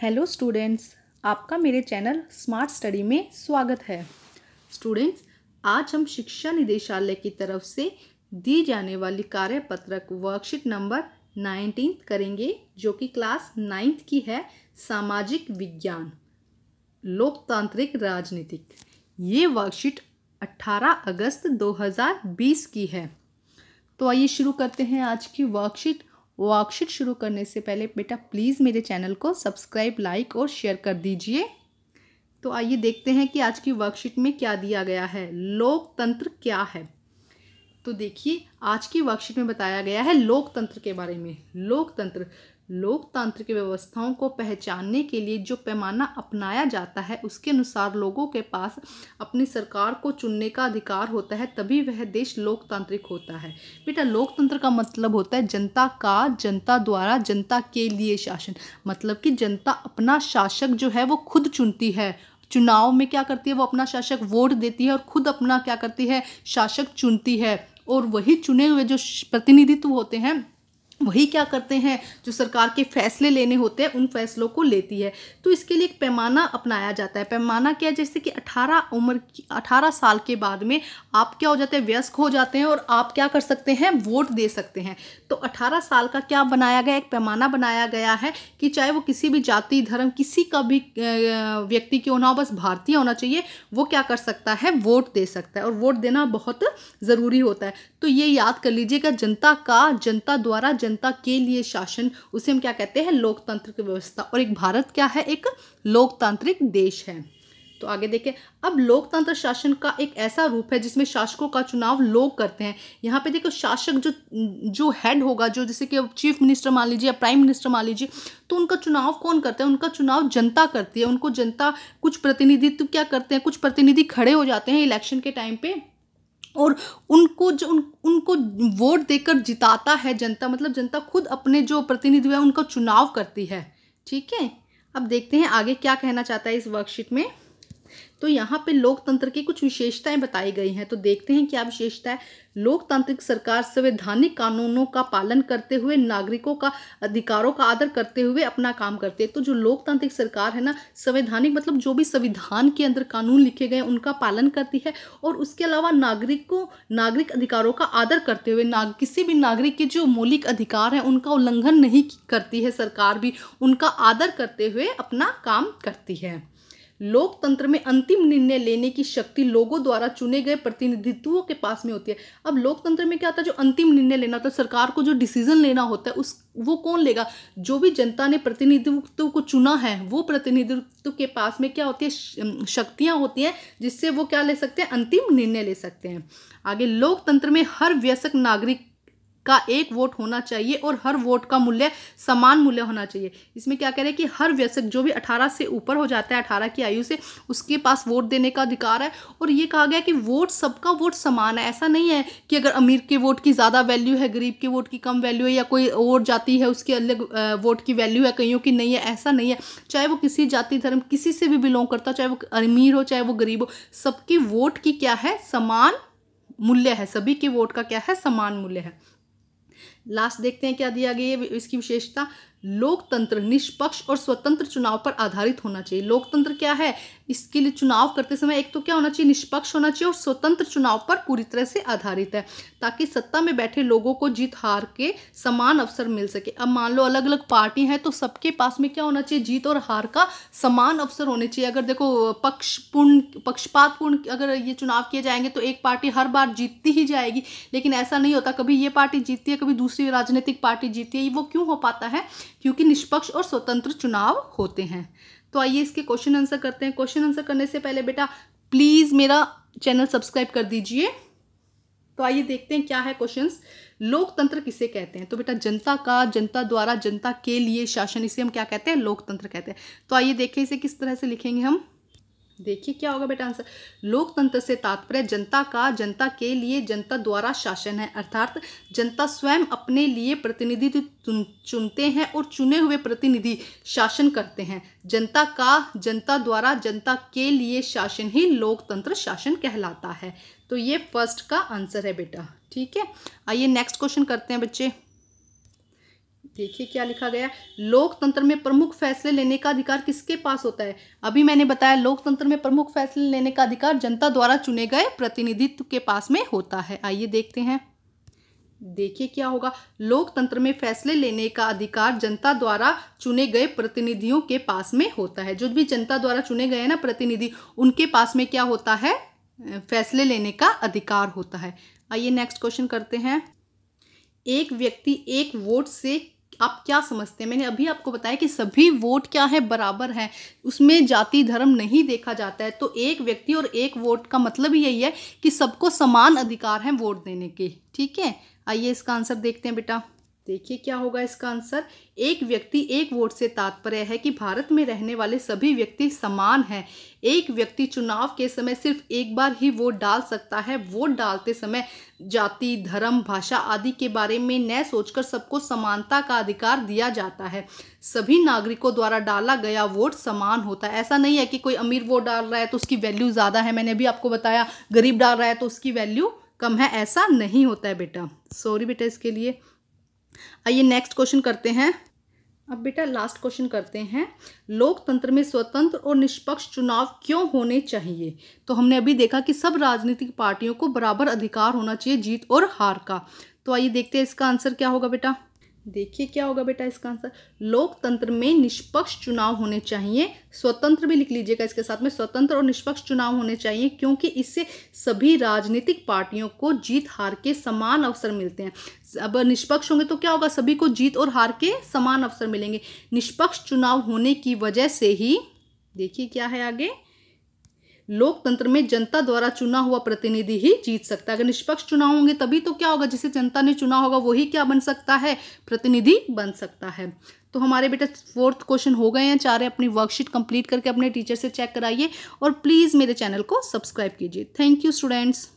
hello students आपका मेरे channel smart study में स्वागत है स्टूडेंट्स आज हम शिक्षा निदेशालय की तरफ से दी जाने वाली कार्यपत्रक वर्कशीट नंबर नाइनटीन करेंगे जो कि क्लास नाइन्थ की है सामाजिक विज्ञान लोकतांत्रिक राजनीतिक ये वर्कशीट 18 अगस्त 2020 की है तो आइए शुरू करते हैं आज की वर्कशीट वर्कशीट शुरू करने से पहले बेटा प्लीज़ मेरे चैनल को सब्सक्राइब लाइक और शेयर कर दीजिए तो आइए देखते हैं कि आज की वर्कशीट में क्या दिया गया है लोकतंत्र क्या है तो देखिए आज की वर्कशीट में बताया गया है लोकतंत्र के बारे में लोकतंत्र लोकतांत्रिक व्यवस्थाओं को पहचानने के लिए जो पैमाना अपनाया जाता है उसके अनुसार लोगों के पास अपनी सरकार को चुनने का अधिकार होता है तभी वह देश लोकतांत्रिक होता है बेटा लोकतंत्र का मतलब होता है जनता का जनता द्वारा जनता के लिए शासन मतलब कि जनता अपना शासक जो है वो खुद चुनती है चुनाव में क्या करती है वो अपना शासक वोट देती है और खुद अपना क्या करती है शासक चुनती है और वही चुने हुए जो प्रतिनिधित्व होते हैं वही क्या करते हैं जो सरकार के फैसले लेने होते हैं उन फैसलों को लेती है तो इसके लिए एक पैमाना अपनाया जाता है पैमाना क्या है जैसे कि 18 उम्र की अठारह साल के बाद में आप क्या हो जाते हैं व्यस्क हो जाते हैं और आप क्या कर सकते हैं वोट दे सकते हैं तो 18 साल का क्या बनाया गया एक पैमाना बनाया गया है कि चाहे वो किसी भी जाति धर्म किसी का भी व्यक्ति क्यों ना हो बस भारतीय होना चाहिए वो क्या कर सकता है वोट दे सकता है और वोट देना बहुत ज़रूरी होता है तो ये याद कर लीजिएगा जनता का जनता द्वारा जनता के लिए शासन उसे हम क्या कहते हैं लोकतंत्र की व्यवस्था और एक भारत क्या है एक लोकतांत्रिक देश है तो आगे देखें अब लोकतंत्र शासन का एक ऐसा रूप है जिसमें शासकों का चुनाव लोग करते हैं यहाँ पे देखो शासक जो जो हेड होगा जो जैसे कि चीफ मिनिस्टर मान लीजिए या प्राइम मिनिस्टर मान लीजिए तो उनका चुनाव कौन करता है उनका चुनाव जनता करती है उनको जनता कुछ प्रतिनिधित्व क्या करते हैं कुछ प्रतिनिधि खड़े हो जाते हैं इलेक्शन के टाइम पर और उनको जो उन उनको वोट देकर जिताता है जनता मतलब जनता खुद अपने जो प्रतिनिधि है उनका चुनाव करती है ठीक है अब देखते हैं आगे क्या कहना चाहता है इस वर्कशीट में तो यहाँ पे लोकतंत्र की कुछ विशेषताएं बताई गई हैं तो देखते हैं क्या विशेषता है लोकतांत्रिक सरकार संवैधानिक कानूनों का पालन करते हुए नागरिकों का अधिकारों का आदर करते हुए अपना काम करते हैं तो जो लोकतांत्रिक सरकार है ना संवैधानिक मतलब जो भी संविधान के अंदर कानून लिखे गए उनका पालन करती है और उसके अलावा नागरिकों नागरिक अधिकारों का आदर करते हुए ना किसी भी नागरिक के जो मौलिक अधिकार हैं उनका उल्लंघन नहीं करती है सरकार भी उनका आदर करते हुए अपना काम करती है लोकतंत्र में अंतिम निर्णय लेने की शक्ति लोगों द्वारा चुने गए प्रतिनिधित्वों के पास में होती है अब लोकतंत्र में क्या होता है जो अंतिम निर्णय लेना होता है सरकार को जो डिसीजन लेना होता है उस वो कौन लेगा जो भी जनता ने प्रतिनिधित्व को चुना है वो प्रतिनिधित्व के पास में क्या होती है शक्तियाँ होती हैं जिससे वो क्या ले सकते हैं अंतिम निर्णय ले सकते हैं आगे लोकतंत्र में हर व्यस्क नागरिक का एक वोट होना चाहिए और हर वोट का मूल्य समान मूल्य होना चाहिए इसमें क्या कह रहे हैं कि हर व्यसक जो भी अठारह से ऊपर हो जाता है अठारह की आयु से उसके पास वोट देने का अधिकार है और ये कहा गया कि वोट सबका वोट समान है ऐसा नहीं है कि अगर अमीर के वोट की ज़्यादा वैल्यू है गरीब के वोट की कम वैल्यू है या कोई और जाति है उसके अलग वोट की वैल्यू है कईयों की नहीं है ऐसा नहीं है चाहे वो किसी जाति धर्म किसी से भी बिलोंग करता चाहे वो अमीर हो चाहे वो गरीब हो सबकी वोट की क्या है समान मूल्य है सभी के वोट का क्या है समान मूल्य है लास्ट देखते हैं क्या दिया गया है इसकी विशेषता लोकतंत्र निष्पक्ष और स्वतंत्र चुनाव पर आधारित होना चाहिए लोकतंत्र क्या है इसके लिए चुनाव करते समय एक तो क्या होना चाहिए निष्पक्ष होना चाहिए और स्वतंत्र चुनाव पर पूरी तरह से आधारित है ताकि सत्ता में बैठे लोगों को जीत हार के समान अवसर मिल सके अब मान लो अलग अलग पार्टी हैं तो सबके पास में क्या होना चाहिए जीत और हार का समान अवसर होने चाहिए अगर देखो पक्षपूर्ण पक्षपातपूर्ण अगर ये चुनाव किए जाएंगे तो एक पार्टी हर बार जीतती ही जाएगी लेकिन ऐसा नहीं होता कभी ये पार्टी जीतती है कभी दूसरी राजनीतिक पार्टी जीतती है वो क्यों हो पाता है क्योंकि निष्पक्ष और स्वतंत्र चुनाव होते हैं तो आइए इसके क्वेश्चन आंसर करते हैं क्वेश्चन आंसर करने से पहले बेटा प्लीज़ मेरा चैनल सब्सक्राइब कर दीजिए तो आइए देखते हैं क्या है क्वेश्चन लोकतंत्र किसे कहते हैं तो बेटा जनता का जनता द्वारा जनता के लिए शासन इसे हम क्या कहते हैं लोकतंत्र कहते हैं तो आइए देखें इसे किस तरह से लिखेंगे हम देखिए क्या होगा बेटा आंसर लोकतंत्र से तात्पर्य जनता का जनता के लिए जनता द्वारा शासन है अर्थात जनता स्वयं अपने लिए प्रतिनिधि चुनते हैं और चुने हुए प्रतिनिधि शासन करते हैं जनता का जनता द्वारा जनता के लिए शासन ही लोकतंत्र शासन कहलाता है तो ये फर्स्ट का आंसर है बेटा ठीक है आइए नेक्स्ट क्वेश्चन करते हैं बच्चे देखिए क्या लिखा गया लोकतंत्र में प्रमुख फैसले लेने का अधिकार किसके पास होता है अभी मैंने बताया लोकतंत्र में प्रमुख फैसले लेने का अधिकार जनता द्वारा चुने गए प्रतिनिधित्व के पास में होता है आइए देखते हैं देखिए क्या होगा लोकतंत्र में फैसले लेने का अधिकार जनता द्वारा चुने गए प्रतिनिधियों के पास में होता है जो भी जनता द्वारा चुने गए ना प्रतिनिधि उनके पास में क्या होता है फैसले लेने का अधिकार होता है आइए नेक्स्ट क्वेश्चन करते हैं एक व्यक्ति एक वोट से आप क्या समझते हैं मैंने अभी आपको बताया कि सभी वोट क्या है बराबर हैं उसमें जाति धर्म नहीं देखा जाता है तो एक व्यक्ति और एक वोट का मतलब यही है कि सबको समान अधिकार हैं वोट देने के ठीक है आइए इसका आंसर देखते हैं बेटा देखिए क्या होगा इसका आंसर एक व्यक्ति एक वोट से तात्पर्य है कि भारत में रहने वाले सभी व्यक्ति समान हैं एक व्यक्ति चुनाव के समय सिर्फ एक बार ही वोट डाल सकता है वोट डालते समय जाति धर्म भाषा आदि के बारे में न सोचकर सबको समानता का अधिकार दिया जाता है सभी नागरिकों द्वारा डाला गया वोट समान होता है ऐसा नहीं है कि कोई अमीर वोट डाल रहा है तो उसकी वैल्यू ज़्यादा है मैंने अभी आपको बताया गरीब डाल रहा है तो उसकी वैल्यू कम है ऐसा नहीं होता है बेटा सॉरी बेटा इसके लिए आइए नेक्स्ट क्वेश्चन करते हैं अब बेटा लास्ट क्वेश्चन करते हैं लोकतंत्र में स्वतंत्र और निष्पक्ष चुनाव क्यों होने चाहिए तो हमने अभी देखा कि सब राजनीतिक पार्टियों को बराबर अधिकार होना चाहिए जीत और हार का तो आइए देखते हैं इसका आंसर क्या होगा बेटा देखिए क्या होगा बेटा इसका आंसर लोकतंत्र में निष्पक्ष चुनाव होने चाहिए स्वतंत्र भी लिख लीजिएगा इसके साथ में स्वतंत्र और निष्पक्ष चुनाव होने चाहिए क्योंकि इससे सभी राजनीतिक पार्टियों को जीत हार के समान अवसर मिलते हैं अब निष्पक्ष होंगे तो क्या होगा सभी को जीत और हार के समान अवसर मिलेंगे निष्पक्ष चुनाव होने की वजह से ही देखिए क्या है आगे लोकतंत्र में जनता द्वारा चुना हुआ प्रतिनिधि ही जीत सकता है अगर निष्पक्ष चुनाव होंगे तभी तो क्या होगा जिसे जनता ने चुना होगा वही क्या बन सकता है प्रतिनिधि बन सकता है तो हमारे बेटा फोर्थ क्वेश्चन हो गए हैं चारे अपनी वर्कशीट कंप्लीट करके अपने टीचर से चेक कराइए और प्लीज़ मेरे चैनल को सब्सक्राइब कीजिए थैंक यू स्टूडेंट्स